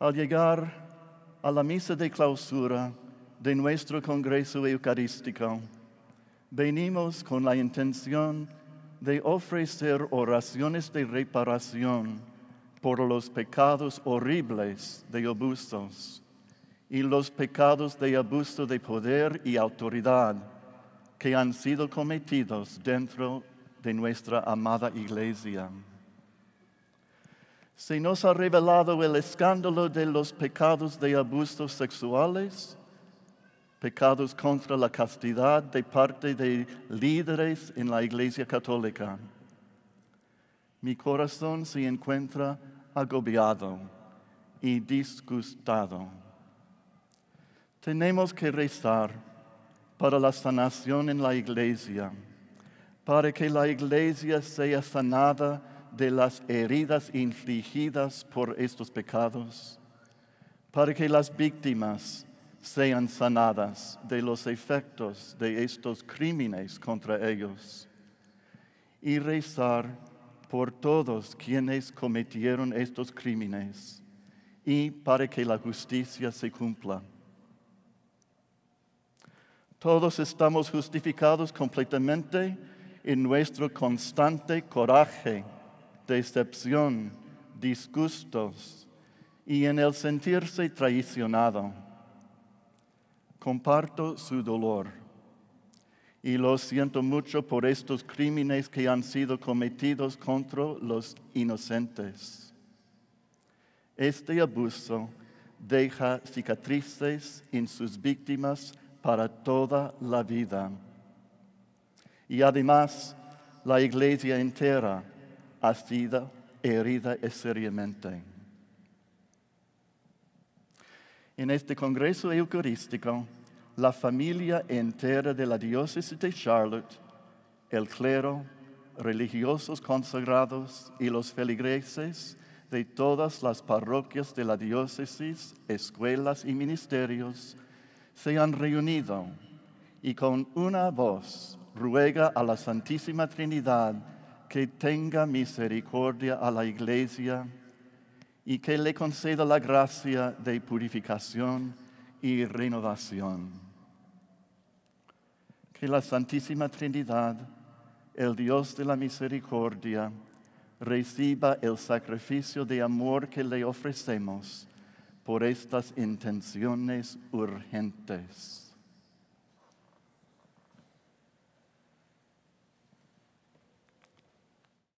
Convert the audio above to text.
al llegar a la misa de clausura de nuestro Congreso Eucarístico, venimos con la intención de ofrecer oraciones de reparación por los pecados horribles de abusos y los pecados de abuso de poder y autoridad que han sido cometidos dentro de nuestra amada iglesia se nos ha revelado el escándalo de los pecados de abusos sexuales, pecados contra la castidad de parte de líderes en la Iglesia Católica. Mi corazón se encuentra agobiado y disgustado. Tenemos que rezar para la sanación en la Iglesia, para que la Iglesia sea sanada de las heridas infligidas por estos pecados, para que las víctimas sean sanadas de los efectos de estos crímenes contra ellos, y rezar por todos quienes cometieron estos crímenes, y para que la justicia se cumpla. Todos estamos justificados completamente en nuestro constante coraje decepción, disgustos y en el sentirse traicionado. Comparto su dolor y lo siento mucho por estos crímenes que han sido cometidos contra los inocentes. Este abuso deja cicatrices en sus víctimas para toda la vida. Y además, la iglesia entera ha sido herida seriamente. En este Congreso Eucarístico, la familia entera de la diócesis de Charlotte, el clero, religiosos consagrados y los feligreses de todas las parroquias de la diócesis, escuelas y ministerios se han reunido y con una voz ruega a la Santísima Trinidad que tenga misericordia a la iglesia y que le conceda la gracia de purificación y renovación. Que la Santísima Trinidad, el Dios de la misericordia, reciba el sacrificio de amor que le ofrecemos por estas intenciones urgentes.